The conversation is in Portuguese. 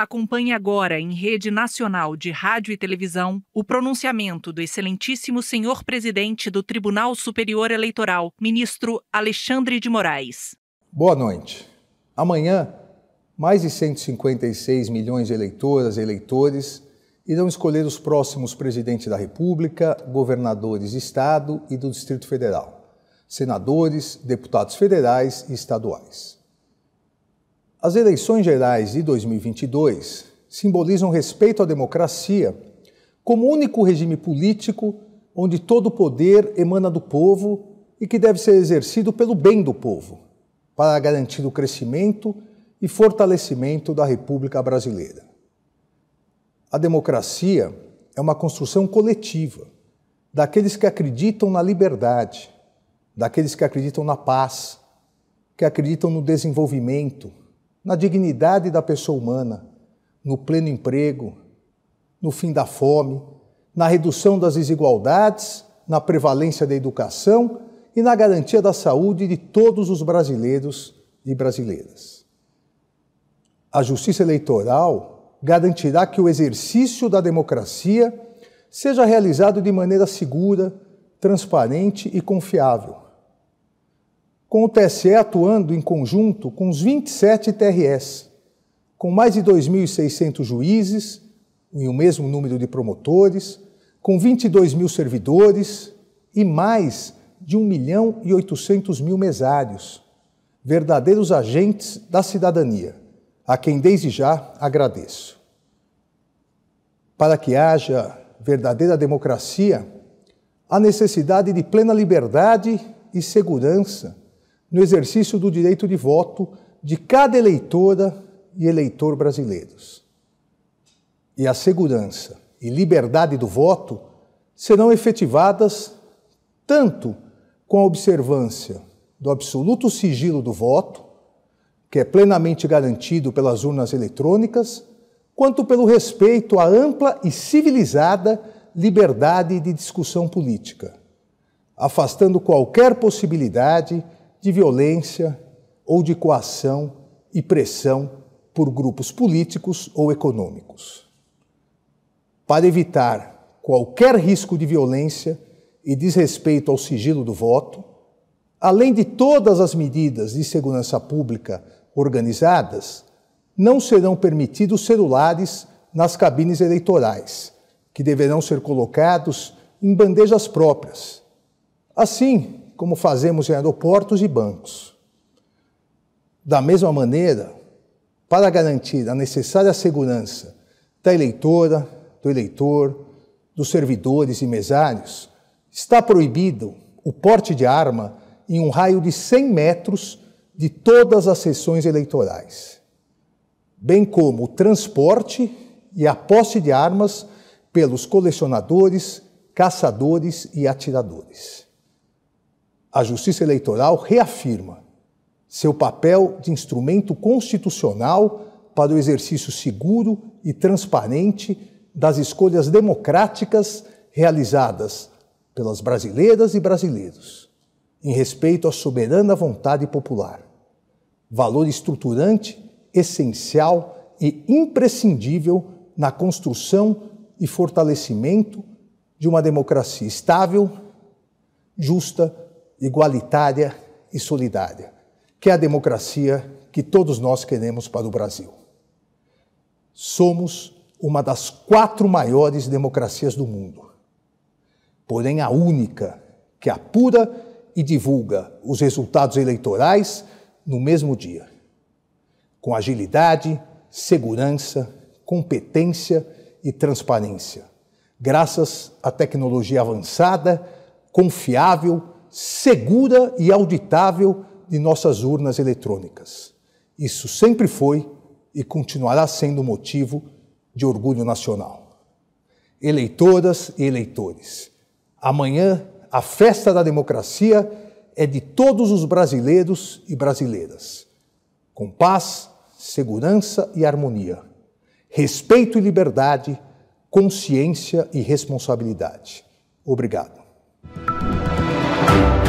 Acompanhe agora, em rede nacional de rádio e televisão, o pronunciamento do excelentíssimo senhor presidente do Tribunal Superior Eleitoral, ministro Alexandre de Moraes. Boa noite. Amanhã, mais de 156 milhões de eleitoras e eleitores irão escolher os próximos presidentes da República, governadores de Estado e do Distrito Federal, senadores, deputados federais e estaduais. As eleições gerais de 2022 simbolizam respeito à democracia como único regime político onde todo o poder emana do povo e que deve ser exercido pelo bem do povo, para garantir o crescimento e fortalecimento da República Brasileira. A democracia é uma construção coletiva daqueles que acreditam na liberdade, daqueles que acreditam na paz, que acreditam no desenvolvimento, na dignidade da pessoa humana, no pleno emprego, no fim da fome, na redução das desigualdades, na prevalência da educação e na garantia da saúde de todos os brasileiros e brasileiras. A justiça eleitoral garantirá que o exercício da democracia seja realizado de maneira segura, transparente e confiável com o TSE atuando em conjunto com os 27 TRS, com mais de 2.600 juízes e o mesmo número de promotores, com 22 mil servidores e mais de 1 milhão e 800 mil mesários, verdadeiros agentes da cidadania, a quem desde já agradeço. Para que haja verdadeira democracia, há necessidade de plena liberdade e segurança no exercício do direito de voto de cada eleitora e eleitor brasileiros. E a segurança e liberdade do voto serão efetivadas tanto com a observância do absoluto sigilo do voto, que é plenamente garantido pelas urnas eletrônicas, quanto pelo respeito à ampla e civilizada liberdade de discussão política, afastando qualquer possibilidade de de violência ou de coação e pressão por grupos políticos ou econômicos. Para evitar qualquer risco de violência e desrespeito ao sigilo do voto, além de todas as medidas de segurança pública organizadas, não serão permitidos celulares nas cabines eleitorais, que deverão ser colocados em bandejas próprias. Assim, como fazemos em aeroportos e bancos. Da mesma maneira, para garantir a necessária segurança da eleitora, do eleitor, dos servidores e mesários, está proibido o porte de arma em um raio de 100 metros de todas as sessões eleitorais, bem como o transporte e a posse de armas pelos colecionadores, caçadores e atiradores a Justiça Eleitoral reafirma seu papel de instrumento constitucional para o exercício seguro e transparente das escolhas democráticas realizadas pelas brasileiras e brasileiros, em respeito à soberana vontade popular, valor estruturante, essencial e imprescindível na construção e fortalecimento de uma democracia estável, justa igualitária e solidária, que é a democracia que todos nós queremos para o Brasil. Somos uma das quatro maiores democracias do mundo, porém a única que apura e divulga os resultados eleitorais no mesmo dia, com agilidade, segurança, competência e transparência, graças à tecnologia avançada, confiável segura e auditável de nossas urnas eletrônicas. Isso sempre foi e continuará sendo motivo de orgulho nacional. Eleitoras e eleitores, amanhã a festa da democracia é de todos os brasileiros e brasileiras, com paz, segurança e harmonia, respeito e liberdade, consciência e responsabilidade. Obrigado. Thank you.